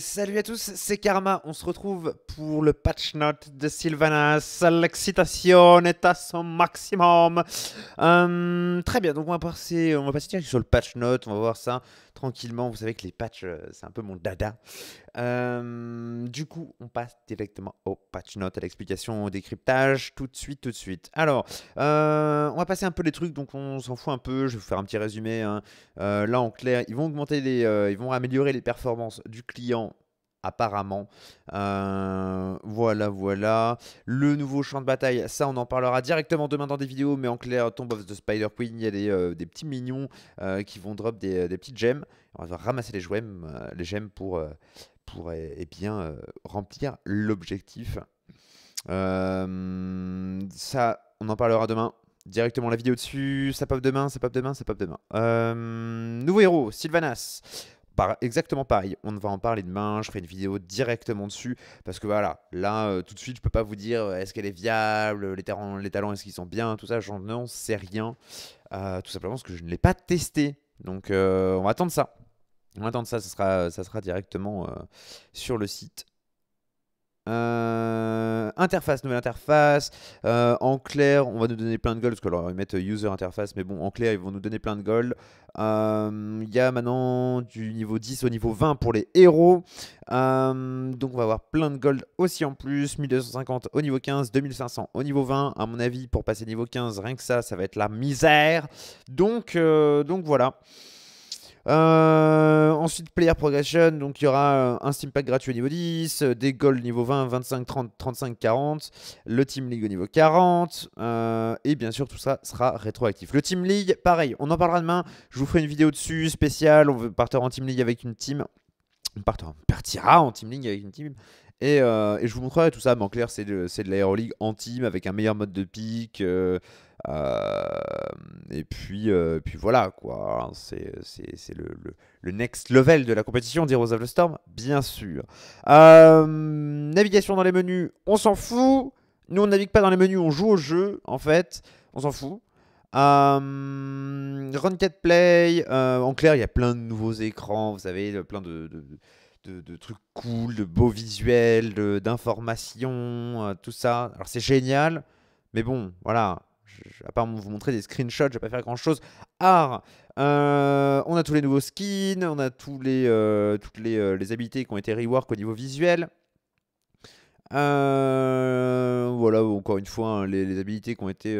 salut à tous, c'est Karma. On se retrouve pour le patch note de Sylvanas. L'excitation est à son maximum. Euh, très bien, donc on va passer, on va passer sur le patch note. On va voir ça tranquillement. Vous savez que les patchs, euh, c'est un peu mon dada. Euh, du coup, on passe directement au patch note, à l'explication, au décryptage, tout de suite, tout de suite. Alors, euh, on va passer un peu les trucs, donc on s'en fout un peu. Je vais vous faire un petit résumé. Hein. là, en clair, ils vont augmenter les, ils vont améliorer les performances du client apparemment. Euh, voilà, voilà. Le nouveau champ de bataille, ça on en parlera directement demain dans des vidéos, mais en clair, Tomb of the Spider Queen, il y a des, euh, petits mignons euh, qui vont drop des, petites gemmes. On va ramasser les gemmes, les gemmes pour, pour et, eh bien remplir l'objectif. ça, on en parlera demain directement la vidéo dessus. Ça pop demain, ça pop demain, ça pop demain. nouveau héros, Sylvanas exactement pareil. On va en parler demain. Je ferai une vidéo directement dessus parce que voilà, là euh, tout de suite, je peux pas vous dire euh, est-ce qu'elle est viable, les talents, les est-ce qu'ils sont bien, tout ça. J'en sais rien, euh, tout simplement parce que je ne l'ai pas testé. Donc on va attendre ça. On va attendre ça. Ça sera, ça sera directement sur le site. Euh, interface, nouvelle interface. Euh, en clair, on va nous donner plein de gold, parce que va ils euh, user interface, mais bon, en clair, ils vont nous donner plein de gold. Il y a maintenant du niveau 10 au niveau 20 pour les héros. donc on va avoir plein de gold aussi en plus. 1250 au niveau 15, 2500 au niveau 20. À mon avis, pour passer niveau 15, rien que ça, ça va être la misère. Donc, donc voilà. Euh, ensuite, Player Progression, donc il y aura euh, un Steam Pack gratuit au niveau 10, euh, des Gold niveau 20, 25, 30, 35, 40, le Team League au niveau 40, et bien sûr tout ça sera rétroactif. Le Team League, pareil, on en parlera demain, je vous ferai une vidéo dessus spéciale, on partira partir en Team League avec une team, on partira en Team League avec une team, et, euh, et, je vous montrerai tout ça, mais en clair, c'est de, de en team avec un meilleur mode de pique. Euh, euh, et puis, puis voilà, quoi. C'est le, le, le, next level de la compétition d'Heroes of the Storm, bien sûr. navigation dans les menus, on s'en fout. Nous, on navigue pas dans les menus, on joue au jeu, en fait. On s'en fout. Run 4 Play, en clair, il y a plein de nouveaux écrans, vous savez, plein de de, trucs cool, de beaux visuels, d'informations, euh, tout ça. Alors c'est génial, mais bon, voilà. à part vous montrer des screenshots, je vais pas faire grand chose. Art, euh, on a tous les nouveaux skins, on a tous les, euh, toutes les, les, habilités qui ont été rework au niveau visuel. voilà, encore une fois, hein, les, les, habilités qui ont été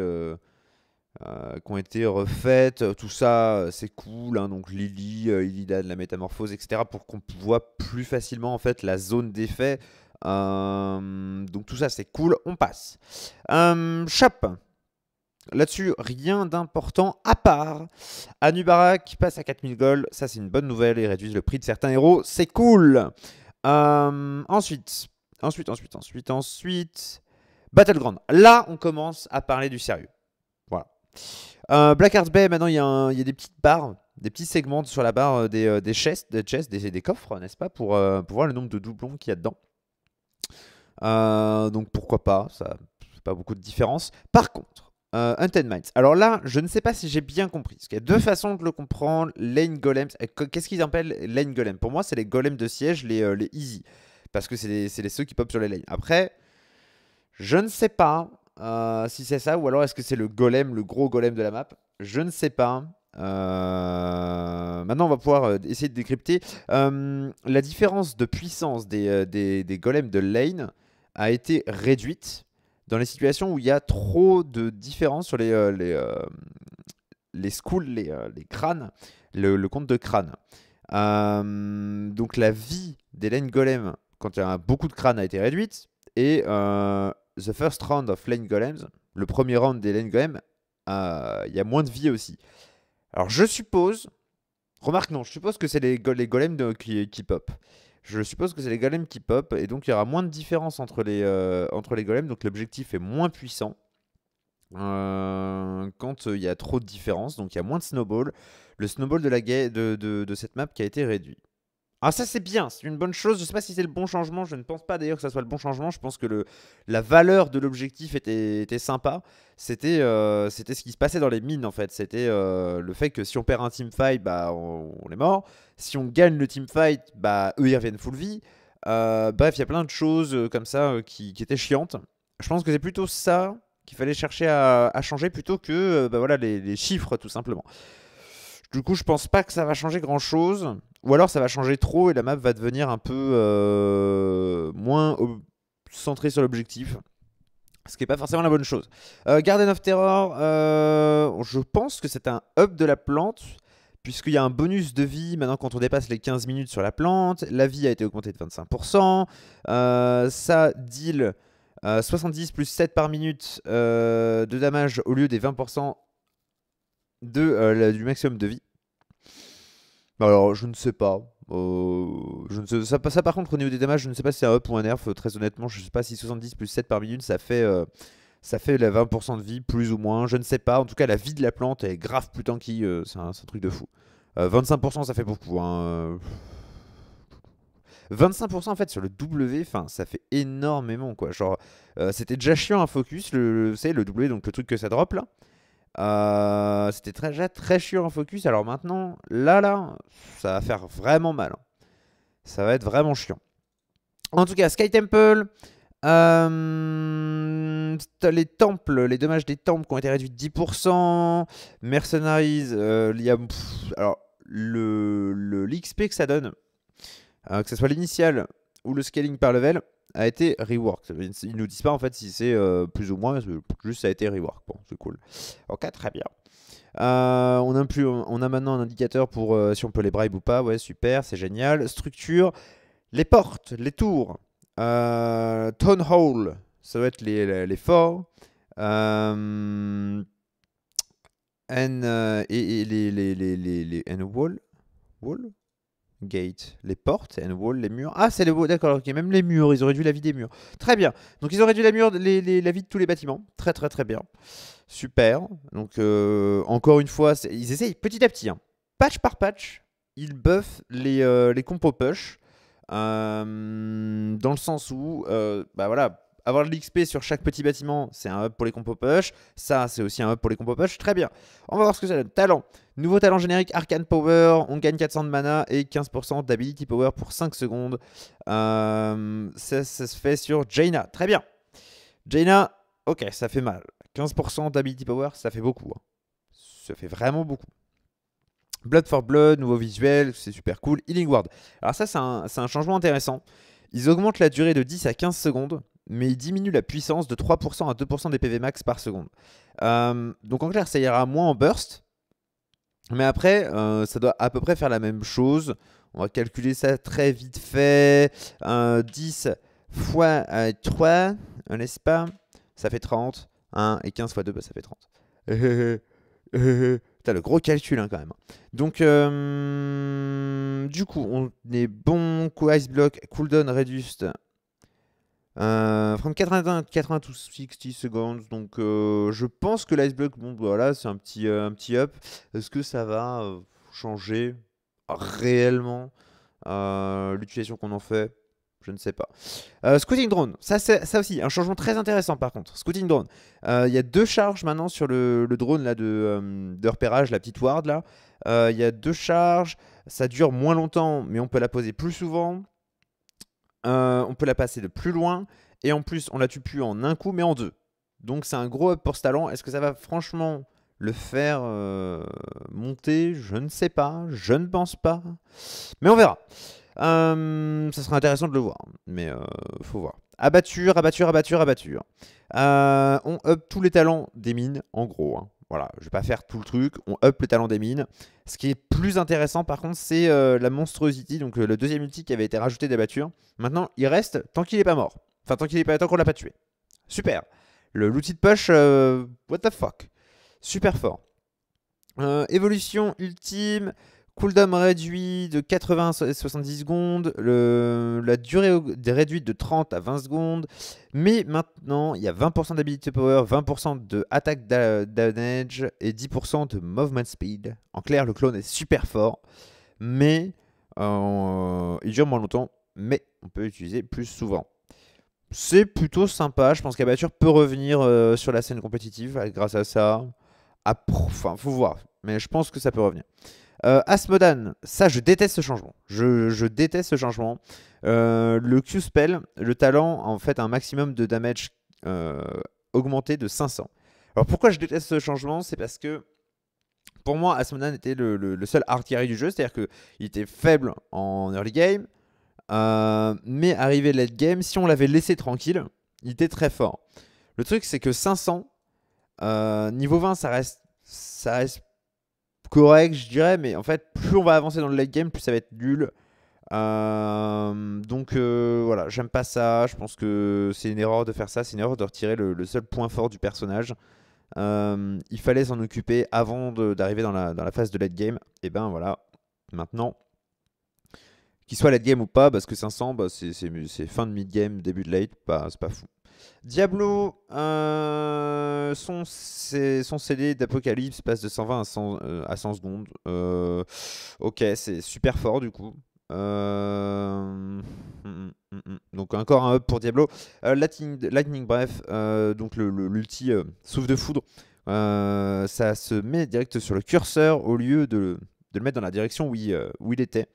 euh, qui ont été refaites. Euh, tout ça, euh, c'est cool. Hein. donc Lily, euh, de la métamorphose, etc. Pour qu'on voit plus facilement en fait la zone d'effet. donc tout ça, c'est cool. On passe. Chap. Là-dessus, rien d'important à part. Anubarak qui passe à 4000 gold, ça c'est une bonne nouvelle, ils réduisent le prix de certains héros, c'est cool. ensuite, ensuite, ensuite, ensuite, ensuite, Battleground. Là, on commence à parler du sérieux. Euh, Black Bay, maintenant, il y, y, a des petites barres, des petits segments sur la barre euh, des, euh, des chests, des, chests, des, des coffres, n'est-ce pas, pour, euh, pour, voir le nombre de doublons qu'il y a dedans. donc pourquoi pas, ça pas beaucoup de différence. Par contre, euh, Minds. Alors là, je ne sais pas si j'ai bien compris. Parce qu'il y a deux façons de le comprendre. Lane Golems. Qu'est-ce qu'ils appellent Lane Golem Pour moi, c'est les golems de siège, les, les easy. Parce que c'est les, les, ceux qui popent sur les lanes. Après, je ne sais pas euh, si c'est ça, ou alors est-ce que c'est le golem, le gros golem de la map Je ne sais pas. Euh, maintenant, on va pouvoir euh, essayer de décrypter. la différence de puissance des, des, golems de lane a été réduite dans les situations où il y a trop de différence sur les, les, les schools, les, les crânes, le, compte de crâne. donc la vie des lane golems quand il y a beaucoup de crânes a été réduite et euh, the first round of Lane Golems, le premier round des Lane Golems, euh, il y a moins de vie aussi. Alors je suppose, remarque non, je suppose que c'est les, golems qui, pop. Je suppose que c'est les golems qui pop et donc il y aura moins de différence entre les, euh, entre les golems, donc l'objectif est moins puissant. Euh, quand il y a trop de différence, donc il y a moins de snowball, le snowball de, la de cette map qui a été réduit. Ah ça c'est bien, c'est une bonne chose. Je sais pas si c'est le bon changement. Je ne pense pas d'ailleurs que ça soit le bon changement. Je pense que le, la valeur de l'objectif était, était, sympa. C'était euh, c'était ce qui se passait dans les mines en fait. C'était euh, le fait que si on perd un team fight, bah on, est mort. Si on gagne le team fight, bah eux ils reviennent full vie. Euh, bref, il y a plein de choses comme ça qui, étaient chiantes. Je pense que c'est plutôt ça qu'il fallait chercher à, changer plutôt que bah, voilà les chiffres tout simplement. Du coup, je pense pas que ça va changer grand chose. Ou alors ça va changer trop et la map va devenir un peu euh, moins centrée sur l'objectif. Ce qui n'est pas forcément la bonne chose. Euh, Garden of Terror, euh, je pense que c'est un up de la plante. Puisqu'il y a un bonus de vie maintenant quand on dépasse les 15 minutes sur la plante. La vie a été augmentée de 25%. ça deal 70 plus 7 par minute de damage au lieu des 20% de, euh, la, du maximum de vie. Alors, je ne sais pas. Euh, je ne sais, ça, par contre, au niveau des dégâts, je ne sais pas si c'est un up ou un nerf. Euh, très honnêtement, je ne sais pas si 70 plus 7 par minute, ça fait, ça fait la 20% de vie, plus ou moins. Je ne sais pas. En tout cas, la vie de la plante est grave plus tanky c'est un, truc de fou. 25%, ça fait beaucoup. 25% hein. en fait sur le W, enfin ça fait énormément quoi. Genre, c'était déjà chiant un focus, le, le W, donc le truc que ça drop là. Euh, c'était très, très chiant en focus. Alors maintenant, là, là, ça va faire vraiment mal. Hein. Ça va être vraiment chiant. En tout cas, Sky Temple. Euh, les temples, les dommages des temples qui ont été réduits de 10%. Mercenaries, euh, alors le l'XP que ça donne, que ce soit l'initial ou le scaling par level, a été rework. Ils nous disent pas en fait si c'est euh, plus ou moins, juste ça a été rework. Bon, c'est cool. Ok, très bien. Euh, on, a plus, on a maintenant un indicateur pour euh, si on peut les bribe ou pas. Ouais, super, c'est génial. Structure, les portes, les tours. Euh, town hall, ça va être les, les, forts. and, et, les, les, les, les and wall, wall Gate, les portes, and wall, les murs. Ah, c'est les walls, d'accord, ok, même les murs, ils auraient dû la vie des murs. Très bien. Donc ils auraient dû la, les, la vie de tous les bâtiments. Très très très bien. Super. Donc euh, encore une fois, ils essayent petit à petit. Hein. Patch par patch, ils buffent les, euh, compos push. Euh, dans le sens où, bah voilà, avoir de l'XP sur chaque petit bâtiment, c'est un hub pour les compos push. Ça, c'est aussi un hub pour les compos push. Très bien. On va voir ce que ça donne. Talent. Nouveau talent générique, Arcane Power. On gagne 400 de mana et 15% d'Ability Power pour 5 secondes. Euh, ça, se fait sur Jaina. Très bien. Jaina, ok, ça fait mal. 15% d'Ability Power, ça fait beaucoup. Hein. Ça fait vraiment beaucoup. Blood for Blood, nouveau visuel, c'est super cool. Healing Ward. Alors ça, c'est un, changement intéressant. Ils augmentent la durée de 10 à 15 secondes mais il diminue la puissance de 3% à 2% des PV max par seconde. Euh, donc en clair, ça ira moins en burst, mais après, euh, ça doit à peu près faire la même chose. On va calculer ça très vite fait. Euh, 10 fois 3, n'est-ce pas Ça fait 30. 1 et 15 fois 2, bah, ça fait 30. T'as le gros calcul hein, quand même. Donc, euh, du coup, on est bon. ice block, cooldown reduced. Euh, 80 80 60 secondes, Donc, euh, je pense que block bon, bah, voilà, c'est un petit, euh, un petit up. Est-ce que ça va euh, changer réellement l'utilisation qu'on en fait je ne sais pas. Euh, scouting drone, ça, ça aussi, un changement très intéressant par contre. Scouting drone, il y a deux charges maintenant sur le, drone là, de, de, repérage, la petite ward là. Il y a deux charges, ça dure moins longtemps, mais on peut la poser plus souvent. Euh, on peut la passer de plus loin. Et en plus, on la tue plus en un coup, mais en deux. Donc c'est un gros up pour ce talent. Est-ce que ça va franchement le faire euh, monter Je ne sais pas. Je ne pense pas. Mais on verra. Euh, ça sera intéressant de le voir. Mais faut voir. Abatture, abatture, abatture, abatture. on up tous les talents des mines, en gros. Hein. Voilà, je vais pas faire tout le truc, on up le talent des mines. Ce qui est plus intéressant par contre, c'est euh, la monstruosité. donc euh, le deuxième outil qui avait été rajouté d'abatture. Maintenant, il reste tant qu'il n'est pas mort. Enfin, tant qu'il est pas tant qu'on l'a pas tué. Super. L'outil de poche, euh, what the fuck. Super fort. évolution ultime, Cooldown réduit de 80 à 70 secondes, la durée est réduite de 30 à 20 secondes, mais maintenant il y a 20% d'habilité power, 20% de attaque damage et 10% de movement speed. En clair, le clone est super fort, mais euh, il dure moins longtemps, mais on peut l'utiliser plus souvent. C'est plutôt sympa, je pense qu'Abature peut revenir euh, sur la scène compétitive grâce à ça. Enfin, faut voir, mais je pense que ça peut revenir. Euh, Asmodan, ça je déteste ce changement. Je, déteste ce changement. Euh, le Q-Spell, le talent, en fait un maximum de damage euh, augmenté de 500. Alors pourquoi je déteste ce changement C'est parce que pour moi, Asmodan était le, seul artillerie du jeu, c'est-à-dire qu'il était faible en early game, mais arrivé late game, si on l'avait laissé tranquille, il était très fort. Le truc c'est que 500, niveau 20, ça reste, ça reste correct, je dirais, mais en fait, plus on va avancer dans le late game, plus ça va être nul. Euh, donc euh, voilà, j'aime pas ça. Je pense que c'est une erreur de faire ça. C'est une erreur de retirer le, seul point fort du personnage. Euh, il fallait s'en occuper avant d'arriver dans la, phase de late game. Et ben voilà, maintenant, qu'il soit late game ou pas, parce que 500, bah, c'est fin de mid game, début de late, c'est pas fou. Diablo, euh, son, son CD d'Apocalypse passe de 120 à 100, euh, secondes. Euh, ok, c'est super fort du coup. Hum, hum, hum, donc encore un up pour Diablo. Lightning, Lightning, bref, donc l'ulti souffle de foudre, ça se met direct sur le curseur au lieu de, le mettre dans la direction où il était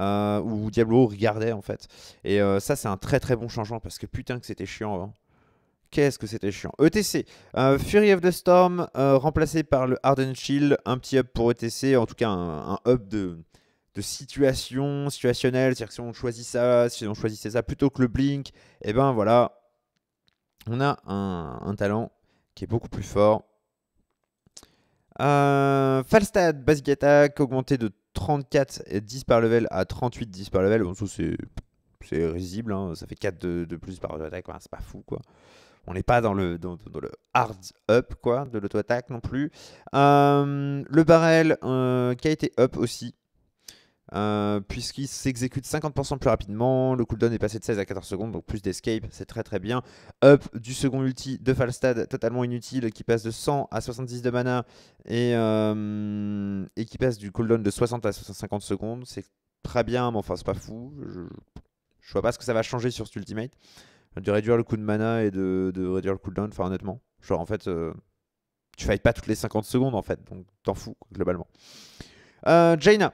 euh, où Diablo regardait en fait. Et euh, ça, c'est un très très bon changement parce que putain que c'était chiant avant. Qu'est-ce que c'était chiant. ETC, euh, Fury of the Storm, euh, remplacé par le Harden Shield, un petit up pour ETC, en tout cas un, un hub de, de situation situationnelle, c'est-à-dire que si on choisit ça, si on choisissait ça plutôt que le Blink, et eh ben voilà, on a un, talent qui est beaucoup plus fort. Euh, Falstad, basic attack augmenté de 34 10 par level à 38 10 par level. c'est c'est risible, hein, ça fait 4 de, plus par auto attaque, c'est pas fou quoi. On n'est pas dans le, le hard up quoi, de l'auto-attaque non plus. Euh, le barrel euh, qui a été up aussi, euh, puisqu'il s'exécute 50% plus rapidement, le cooldown est passé de 16 à 14 secondes, donc plus d'escape, c'est très très bien. Up du second ulti de Falstad, totalement inutile, qui passe de 100 à 70 de mana, et, euh, et qui passe du cooldown de 60 à 50 secondes, c'est très bien, mais enfin c'est pas fou, je, vois pas ce que ça va changer sur cet ultimate de réduire le coût de mana et de, réduire le cooldown, enfin honnêtement. Genre en fait, euh, tu fight pas toutes les 50 secondes en fait, donc t'en fous globalement. Jaina,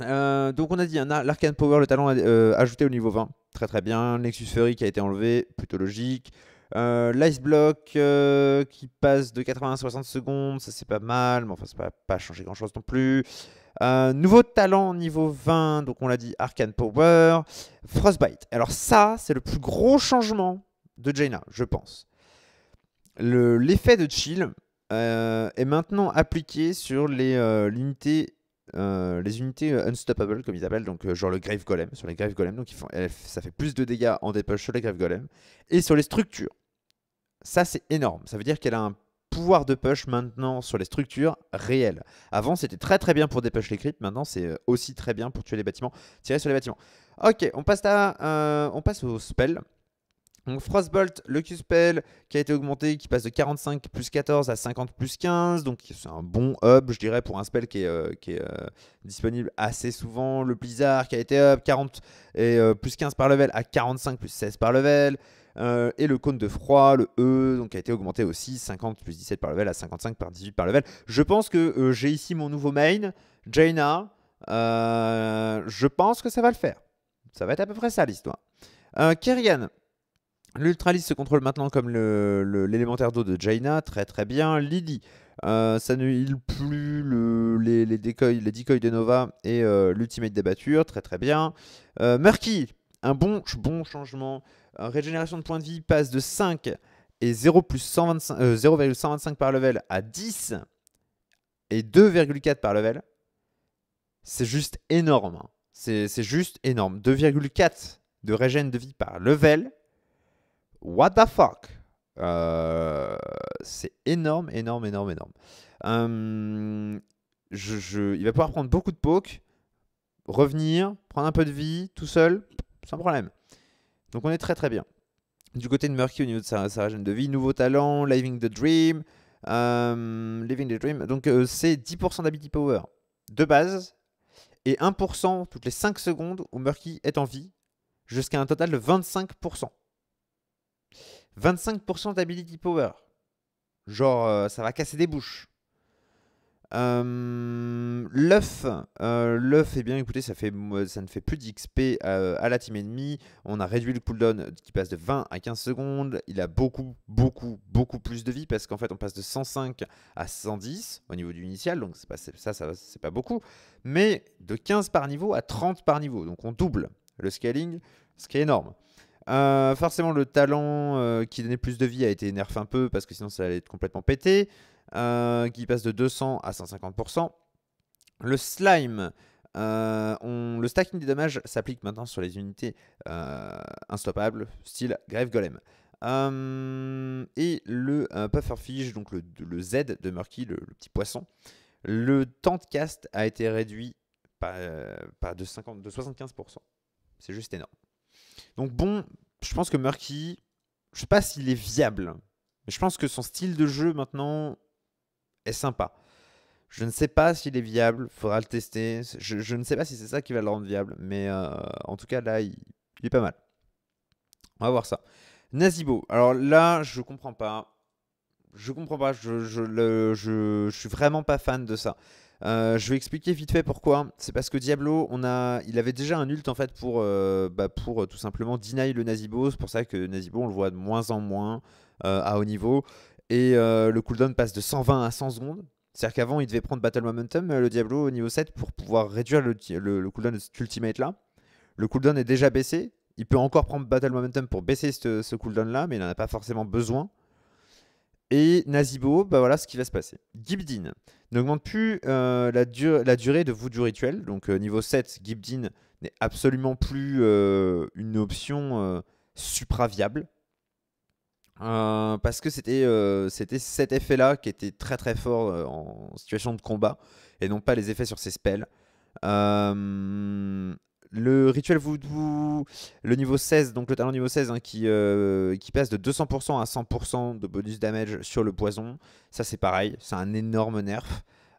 euh, donc on a dit, l'Arcane Power, le talent euh, ajouté au niveau 20. Très très bien. Nexus Fury qui a été enlevé, plutôt logique. Euh, L'Ice Block qui passe de 80 à 60 secondes, ça c'est pas mal, mais enfin ça va pas changé grand chose non plus. nouveau talent niveau 20, donc on l'a dit, Arcane Power. Frostbite. Alors ça, c'est le plus gros changement de Jaina, je pense. L'effet de chill est maintenant appliqué sur les l'unité euh, les unités euh, unstoppable, comme ils appellent, donc euh, genre le Grave Golem, sur les Grave Golem, donc font, ça fait plus de dégâts en dépush sur les Grave Golem, et sur les structures. Ça, c'est énorme. Ça veut dire qu'elle a un pouvoir de push maintenant sur les structures réelles. Avant, c'était très très bien pour dépêcher les creeps. Maintenant, c'est aussi très bien pour tuer les bâtiments, tirer sur les bâtiments. Ok, on passe, à, on passe au spell. Donc Frostbolt, le Q-Spell, qui a été augmenté, qui passe de 45 plus 14 à 50 plus 15. Donc c'est un bon hub, je dirais, pour un spell qui est, euh, qui est euh, disponible assez souvent. Le Blizzard qui a été up 40 et euh, plus 15 par level à 45 plus 16 par level. et le cône de froid, le E, donc qui a été augmenté aussi 50 plus 17 par level à 55 par 18 par level. Je pense que j'ai ici mon nouveau main, Jaina. je pense que ça va le faire. Ça va être à peu près ça l'histoire. Kyrian, L'ultraliste se contrôle maintenant comme l'élémentaire d'eau de Jaina, très très bien. Lily, euh, ça ne heal plus les, les decoys de Nova et euh, l'ultimate des battures, très très bien. Euh, Murky, un bon, changement. régénération de points de vie passe de 5 et 0 plus 125, 0,125 par level à 10 et 2,4 par level. C'est juste énorme. Hein. C'est juste énorme. 2,4 de régène de vie par level What the fuck euh, C'est énorme, énorme, énorme, énorme. Euh, je, il va pouvoir prendre beaucoup de poke, revenir, prendre un peu de vie tout seul, sans problème. Donc on est très très bien. Du côté de Murky au niveau de sa, sa de vie, nouveau talent, Living the Dream. Euh, living the Dream. Donc c'est 10% d'Ability Power de base et 1% toutes les 5 secondes où Murky est en vie jusqu'à un total de 25%. 25% ability power. Genre, euh, ça va casser des bouches. Euh, l'œuf, euh, eh bien écoutez, euh, ça, ne fait plus d'XP à, la team ennemie. On a réduit le cooldown qui passe de 20 à 15 secondes. Il a beaucoup, beaucoup, beaucoup plus de vie parce qu'en fait, on passe de 105 à 110 au niveau du initial. Donc ça, ça c'est pas beaucoup. Mais de 15 par niveau à 30 par niveau. Donc on double le scaling, ce qui est énorme. Euh, forcément, le talent euh, qui donnait plus de vie a été nerf un peu parce que sinon ça allait être complètement pété. Euh, qui passe de 200 à 150%. Le slime, le stacking des dommages s'applique maintenant sur les unités instoppables, style grève golem. et le pufferfish, donc le, Z de Murky, le, petit poisson. Le temps de cast a été réduit par, de, 50, de 75%. C'est juste énorme. Donc bon, je pense que Murky, je sais pas s'il est viable, mais je pense que son style de jeu maintenant est sympa. Je ne sais pas s'il est viable, faudra le tester. Je, ne sais pas si c'est ça qui va le rendre viable, mais euh, en tout cas là, il, est pas mal. On va voir ça. Nazibo, alors là, je comprends pas. Je comprends pas, je, je suis vraiment pas fan de ça. Euh, je vais expliquer vite fait pourquoi. C'est parce que Diablo, on a, il avait déjà un ult en fait pour, euh, bah, pour euh, tout simplement deny le Nazibo. C'est pour ça que Nazibo, on le voit de moins en moins à haut niveau. Et le cooldown passe de 120 à 100 secondes. C'est-à-dire qu'avant, il devait prendre Battle Momentum, le Diablo, au niveau 7, pour pouvoir réduire le, cooldown de cet ultimate-là. Le cooldown est déjà baissé. Il peut encore prendre Battle Momentum pour baisser ce, ce cooldown-là, mais il n'en a pas forcément besoin. Et Nazibo, bah voilà ce qui va se passer. Gibdin n'augmente plus euh, la, durée de du rituel. Donc euh, niveau 7, Gibdin n'est absolument plus euh, une option supraviable. parce que c'était cet effet-là qui était très très fort en situation de combat et non pas les effets sur ses spells. Le rituel voodoo, le niveau 16, donc le talent niveau 16, hein, qui, euh, qui passe de 200% à 100% de bonus damage sur le poison. Ça, c'est pareil, c'est un énorme nerf.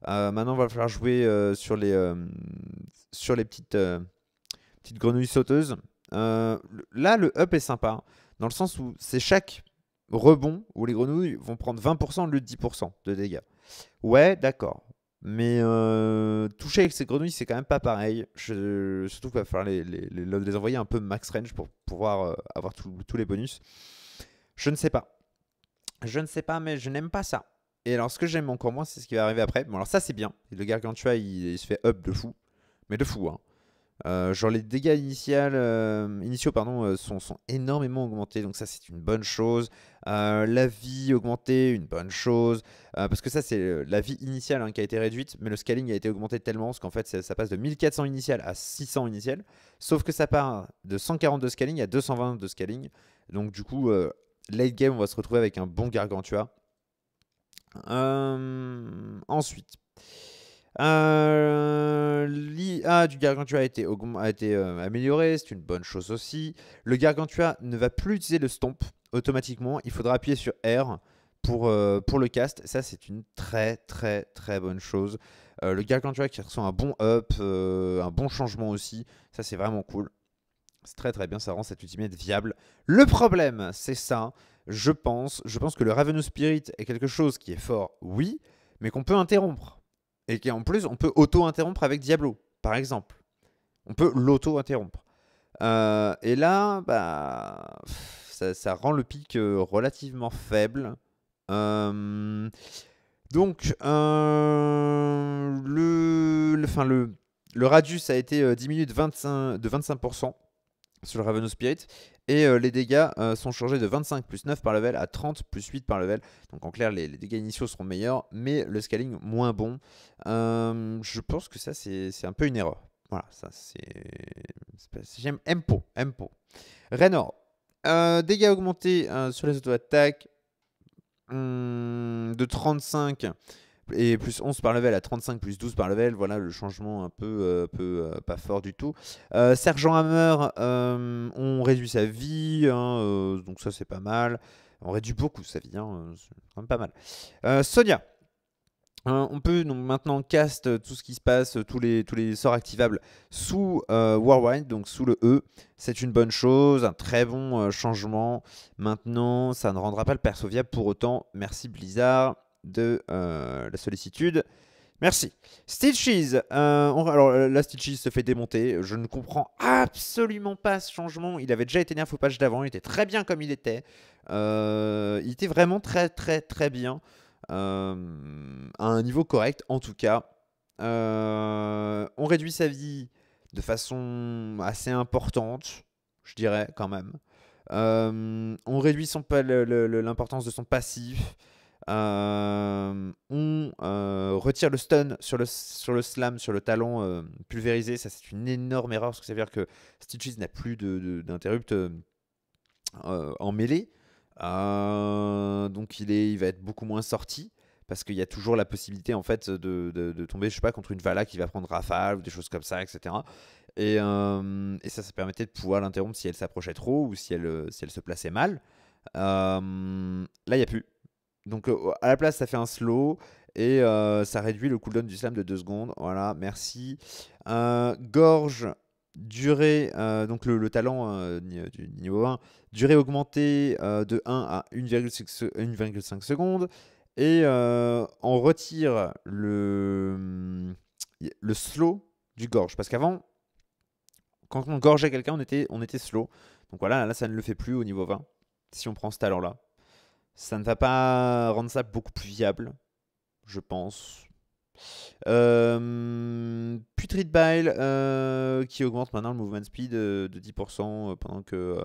Euh, maintenant, on va falloir jouer euh, sur, les, sur les petites, petites grenouilles sauteuses. là, le up est sympa, dans le sens où c'est chaque rebond où les grenouilles vont prendre 20% au de 10% de dégâts. Ouais, d'accord. Mais euh, toucher avec ces grenouilles, c'est quand même pas pareil. Je, surtout qu'il va falloir les, envoyer un peu max range pour pouvoir euh, avoir tous les bonus. Je ne sais pas. Je ne sais pas, mais je n'aime pas ça. Et alors, ce que j'aime encore moins, c'est ce qui va arriver après. Bon, alors ça, c'est bien. Le Gargantua, il, se fait up de fou. Mais de fou, hein. Euh, genre les dégâts initiaux pardon, sont, sont, énormément augmentés, donc ça c'est une bonne chose. Euh, la vie augmentée, une bonne chose. Euh, parce que ça, c'est euh, la vie initiale hein, qui a été réduite, mais le scaling a été augmenté tellement, parce qu'en fait, ça, passe de 1400 initiales à 600 initiales, Sauf que ça part de 140 de scaling à 220 de scaling. Donc, du coup, late game, on va se retrouver avec un bon Gargantua. ensuite. Euh, L'IA ah, du Gargantua a été, a été euh, c'est une bonne chose aussi. Le Gargantua ne va plus utiliser le stomp automatiquement, il faudra appuyer sur R pour, euh, pour le cast. Ça, c'est une très très très bonne chose. Euh, le Gargantua qui reçoit un bon up, un bon changement aussi, ça c'est vraiment cool. C'est très très bien, ça rend cette ultimate viable. Le problème, c'est ça, je pense. Je pense que le Ravenous Spirit est quelque chose qui est fort, oui, mais qu'on peut interrompre et en plus on peut auto-interrompre avec Diablo, par exemple. On peut l'auto-interrompre. Euh, et là, bah, ça, rend le pic euh, relativement faible. Euh, donc, le, le, le radius a été diminué 25, de 25% sur le Ravenous Spirit. Et euh, les dégâts euh, sont changés de 25 plus 9 par level à 30 plus 8 par level. Donc en clair, les, dégâts initiaux seront meilleurs, mais le scaling moins bon. Euh, je pense que ça, c'est un peu une erreur. Voilà, ça c'est... J'aime Mpo, Raynor, dégâts augmentés sur les auto-attaques hmm, de 35 et plus 11 par level à 35 plus 12 par level. Voilà le changement un peu, euh, peu euh, pas fort du tout. Euh, Sergent Hammer, on réduit sa vie, hein, donc ça c'est pas mal. On réduit beaucoup sa vie, hein, c'est quand même pas mal. Sonia. Hein, on peut maintenant cast tout ce qui se passe, tous les, tous les sorts activables sous Warwind, donc sous le E. C'est une bonne chose, un très bon changement. Maintenant, ça ne rendra pas le perso viable pour autant. Merci Blizzard de euh, la sollicitude. Merci. Stitches. Euh, alors euh, là, Stitches se fait démonter. Je ne comprends absolument pas ce changement. Il avait déjà été nerf au patch d'avant. Il était très bien comme il était. Euh, il était vraiment très, très, très bien. à un niveau correct, en tout cas. on réduit sa vie de façon assez importante, je dirais quand même. on réduit l'importance de son passif. Euh, on euh, retire le stun sur le, sur le slam, sur le talon euh, pulvérisé. Ça, c'est une énorme erreur parce que ça veut dire que Stitches n'a plus d'interrupt de, en mêlée. donc, il, est, il va être beaucoup moins sorti parce qu'il y a toujours la possibilité en fait de, de, tomber, je sais pas, contre une Vala qui va prendre rafale ou des choses comme ça, etc. Et, et ça, ça permettait de pouvoir l'interrompre si elle s'approchait trop ou si elle, si elle se plaçait mal. là, il n'y a plus donc euh, à la place, ça fait un slow et euh, ça réduit le cooldown du slam de 2 secondes. Voilà, merci. gorge, durée, euh, donc le, talent du niveau 1, durée augmentée de 1 à 1,5 secondes. Et on retire le, hmm, le slow du gorge. Parce qu'avant, quand on gorgeait quelqu'un, on était, on était slow. Donc voilà, là ça ne le fait plus au niveau 20, si on prend ce talent-là. Ça ne va pas rendre ça beaucoup plus viable, je pense. Euh, putrid Bile euh, qui augmente maintenant le movement speed euh, de 10% pendant que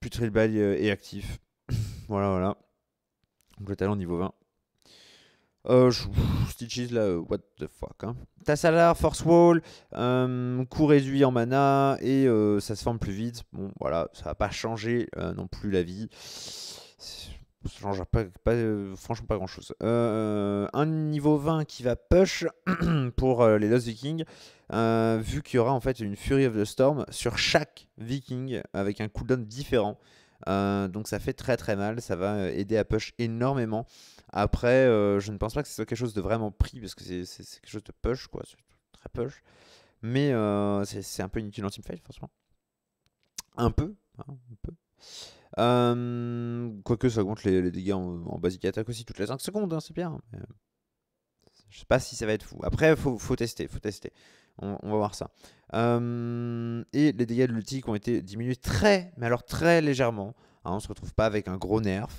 Putrid Bile est actif. voilà, voilà. Donc le talent niveau 20. Euh, Stitches là, what the fuck. Hein. Tassalar, Force Wall, euh, coût réduit en mana et ça se forme plus vite. Bon, voilà, ça va pas changer non plus la vie. Ça change euh, franchement pas grand chose. Euh, un niveau 20 qui va push pour euh, les Lost Vikings, vu qu'il y aura en fait une Fury of the Storm sur chaque Viking avec un cooldown différent. donc ça fait très très mal, ça va aider à push énormément. Après, je ne pense pas que c'est soit quelque chose de vraiment pris parce que c'est quelque chose de push quoi, c'est très push. Mais c'est un peu inutile en teamfight, franchement Un peu, hein, un peu. Hum, quoique ça compte les, dégâts en, basique attaque aussi toutes les 5 secondes, hein, c'est bien. Euh, je sais pas si ça va être fou. Après, faut, faut tester, faut tester. On, va voir ça. Hum, et les dégâts de l'ulti qui ont été diminués très, mais alors très légèrement. Hein, on se retrouve pas avec un gros nerf.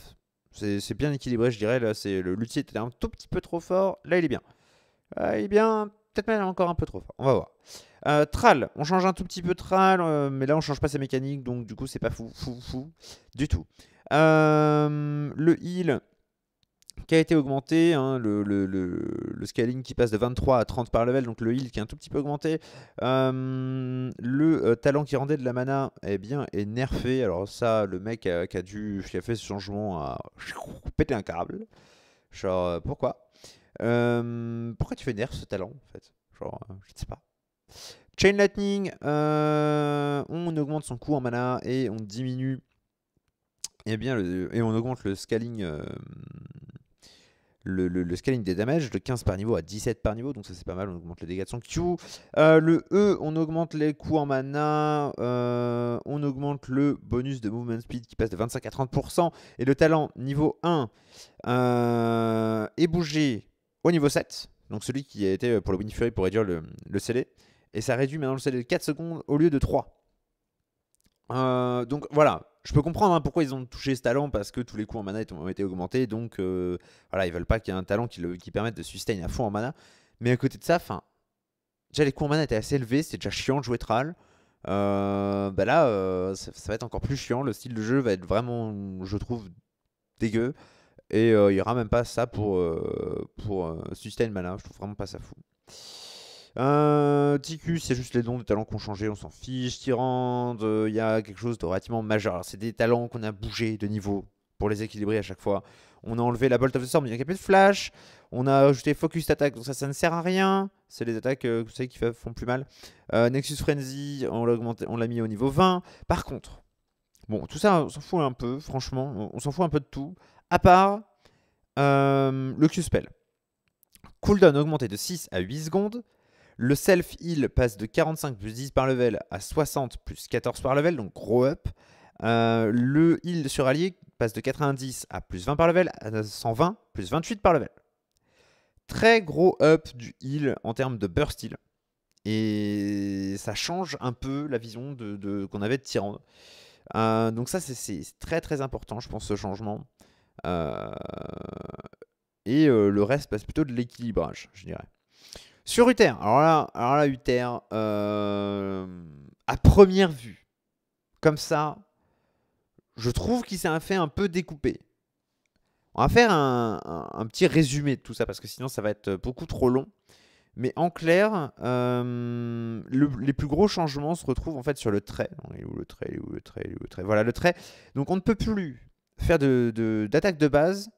C'est bien équilibré, je dirais. Là, c'est l'ulti était un tout petit peu trop fort. Là, il est bien. Là, il est bien peut-être même encore un peu trop fort. On va voir. Euh, Tral, on change un tout petit peu Tral, euh, mais là on change pas ses mécaniques, donc du coup c'est pas fou, fou, fou du tout. Euh, le heal qui a été augmenté, hein, le, scaling qui passe de 23 à 30 par level, donc le heal qui est un tout petit peu augmenté. le talent qui rendait de la mana est eh bien, est nerfé. Alors ça, le mec qui a, dû, qui a fait ce changement a pété un câble. Genre, pourquoi euh, pourquoi tu fais nerf ce talent en fait Genre, euh, je ne sais pas. Chain Lightning, euh, on augmente son coût en mana et on diminue. Et eh bien, et on augmente le scaling, le, scaling des damages de 15 par niveau à 17 par niveau, donc ça c'est pas mal. On augmente les dégâts de son Q. le E, on augmente les coûts en mana, on augmente le bonus de movement speed qui passe de 25 à 30%. Et le talent niveau 1 est bougé au niveau 7, donc celui qui a été euh, pour le Win Fury pour réduire le, le scellé. Et ça réduit maintenant le scellé de 4 secondes au lieu de 3. Euh, donc voilà, je peux comprendre hein, pourquoi ils ont touché ce talent parce que tous les coups en mana ont été augmentés. Donc euh, voilà, ils veulent pas qu'il y ait un talent qui, le, qui, permette de sustain à fond en mana. Mais à côté de ça, fin, déjà les coups en mana étaient assez élevés, c'était déjà chiant de jouer Tral. bah là, ça, va être encore plus chiant. Le style de jeu va être vraiment, je trouve, dégueu. Et euh, il n'y aura même pas ça pour, euh, pour euh, sustain malin, Je trouve vraiment pas ça fou. Euh, c'est juste les dons des talents qu'on changé, on s'en fiche. Tyrande, il y a quelque chose de relativement majeur. C'est des talents qu'on a bougé de niveau pour les équilibrer à chaque fois. On a enlevé la Bolt of the Storm, il n'y a de Flash. On a ajouté Focus Attack, donc ça, ça ne sert à rien. C'est les attaques, vous savez, qui font plus mal. Nexus Frenzy, on l'a mis au niveau 20. Par contre, bon, tout ça, on s'en fout un peu, franchement. on s'en fout un peu de tout à part euh, le Q-Spell. Cooldown augmenté de 6 à 8 secondes. Le self-heal passe de 45 plus 10 par level à 60 plus 14 par level, donc gros up. Euh, le heal sur allié passe de 90 à plus 20 par level à 120 plus 28 par level. Très gros up du heal en termes de burst heal. Et ça change un peu la vision de, qu'on avait de Tyrande. Euh, donc ça c'est très très important je pense ce changement. Euh, et euh, le reste passe plutôt de l'équilibrage, je dirais. Sur Uther, alors là, alors là Uther, euh, à première vue, comme ça, je trouve qu'il s'est un fait un peu découpé. On va faire un, petit résumé de tout ça parce que sinon ça va être beaucoup trop long. Mais en clair, les plus gros changements se retrouvent en fait sur le trait. où le trait le trait où le trait Voilà le trait. Donc on ne peut plus faire d'attaques de, base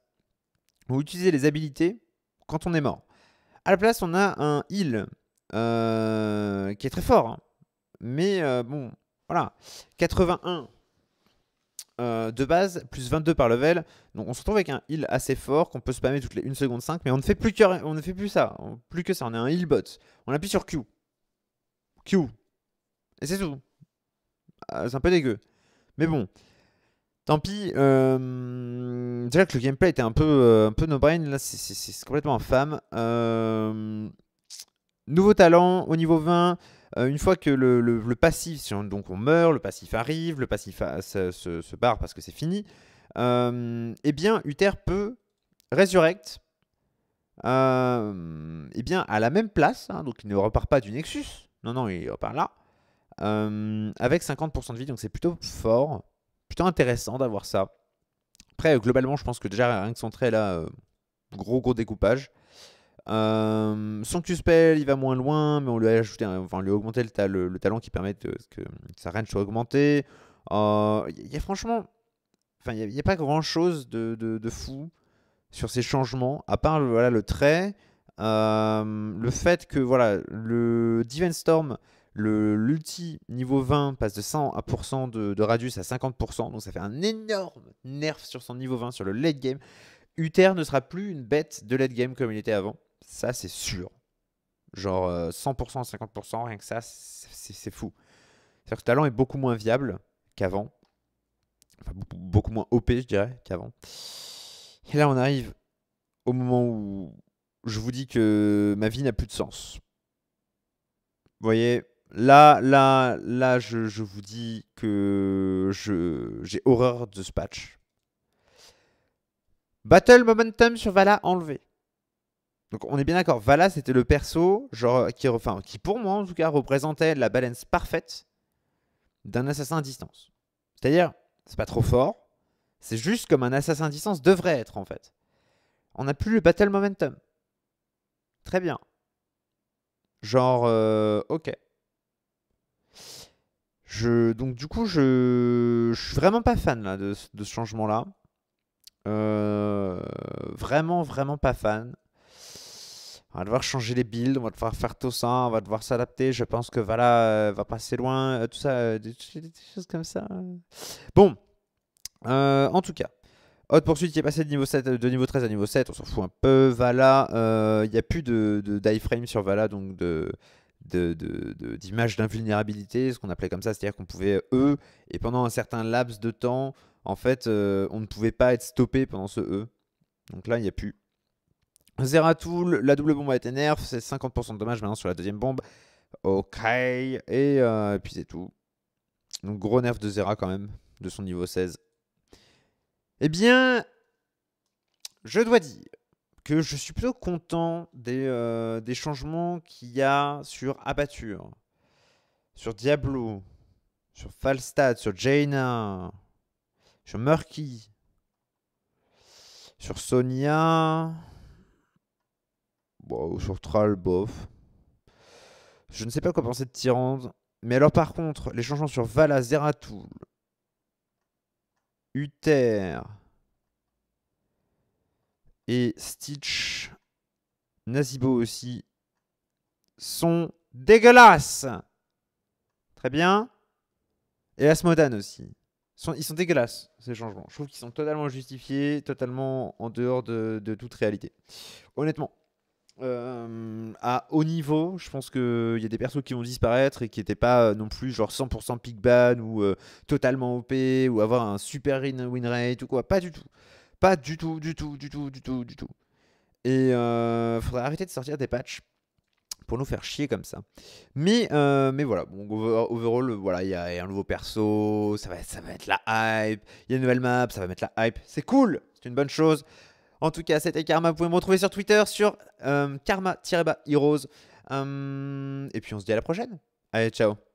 ou utiliser les habilités quand on est mort. À la place, on a un heal euh, qui est très fort. Mais euh, bon, voilà. 81 euh, de base, plus 22 par level. Donc on se retrouve avec un heal assez fort qu'on peut spammer toutes les 1 seconde 5. Mais on ne fait plus, que, on ne fait plus ça. On, plus que ça. On est un heal bot. On appuie sur Q. Q. Et c'est tout. c'est un peu dégueu. Mais bon. Tant pis. Euh, déjà que le gameplay était un peu, euh, un peu no-brain, là c'est complètement infâme. Euh, nouveau talent au niveau 20. une fois que le, passif, donc on meurt, le passif arrive, le passif ah, se, barre parce que c'est fini, eh bien Uther peut resurrect, eh bien, à la même place, hein, donc il ne repart pas du Nexus, non, non, il repart là, avec 50% de vie, donc c'est plutôt fort plutôt intéressant d'avoir ça. Après, euh, globalement, je pense que déjà, rien que son trait là, euh, gros gros découpage. Euh, son Q-Spell, il va moins loin, mais on lui a ajouté, enfin, lui augmenté le, talent qui permet que sa range soit augmentée. Il y, a franchement, enfin, il n'y a, pas grand chose de, fou sur ces changements, à part voilà, le trait, le fait que voilà, le Divine Storm L'ulti niveau 20 passe de 100% de, de, radius à 50%, donc ça fait un énorme nerf sur son niveau 20, sur le late game. Uther ne sera plus une bête de late game comme il était avant, ça c'est sûr. Genre 100% à 50%, rien que ça, c'est fou. C'est-à-dire que ce talent est beaucoup moins viable qu'avant, beaucoup moins OP je dirais qu'avant. Et là on arrive au moment où je vous dis que ma vie n'a plus de sens. Vous voyez, Là, là, là, je, vous dis que j'ai horreur de ce patch. Battle Momentum sur Vala enlevé. Donc on est bien d'accord, Vala c'était le perso genre, qui, qui pour moi en tout cas représentait la balance parfaite d'un assassin à distance. C'est-à-dire, c'est pas trop fort, c'est juste comme un assassin à distance devrait être en fait. On n'a plus le battle momentum. Très bien. Genre, euh, ok donc du coup, je, je suis vraiment pas fan là, de, ce changement-là. Euh, vraiment, vraiment pas fan. On va devoir changer les builds, on va devoir faire tout ça, on va devoir s'adapter. Je pense que Vala euh, va passer loin, euh, tout ça, des, choses comme ça. Bon, en tout cas, Haute poursuite qui est passé de niveau, 7, niveau 13 à niveau 7, on s'en fout un peu. Vala, il n'y a plus de, de, d'iframe sur Vala, donc de, d'image d'invulnérabilité, ce qu'on appelait comme ça, c'est-à-dire qu'on pouvait, eux, et pendant un certain laps de temps, en fait, euh, on ne pouvait pas être stoppé pendant ce E. Donc là, il n'y a plus. Zeratul, la double bombe a été nerf, c'est 50% de dommage maintenant sur la deuxième bombe. Ok, et, euh, et puis c'est tout. Donc gros nerf de Zera quand même, de son niveau 16. Eh bien, je dois dire je suis plutôt content euh, des, changements qu'il y a sur Abatture, sur Diablo, sur Falstad, sur Jaina, sur Murky, sur Sonia, bon, sur Tralbof. bof. Je ne sais pas quoi penser de Tyrande. Mais alors par contre, les changements sur Vala, Uther, et Stitch, Nazibo aussi, sont dégueulasses. Très bien. Et Asmodan aussi. Ils sont, ils sont dégueulasses, ces changements. Je trouve qu'ils sont totalement justifiés, totalement en dehors de, toute réalité. Honnêtement. Euh, à haut niveau, je pense qu'il y a des persos qui vont disparaître et qui n'étaient pas euh, non plus genre 100% pick ban ou euh, totalement OP ou avoir un super win rate ou quoi. Pas du tout. Pas du tout, du tout, du tout, du tout, du tout. Et euh, faudrait arrêter de sortir des patchs pour nous faire chier comme ça. Mais, euh, mais voilà, bon, overall, euh, voilà, il y, a un nouveau perso, ça va, ça va être la hype, il y a une nouvelle map, ça va mettre la hype, c'est cool, c'est une bonne chose. En tout cas, c'était Karma, vous pouvez me retrouver sur Twitter, sur euh, karma-heroes. et puis on se dit à la prochaine. Allez, ciao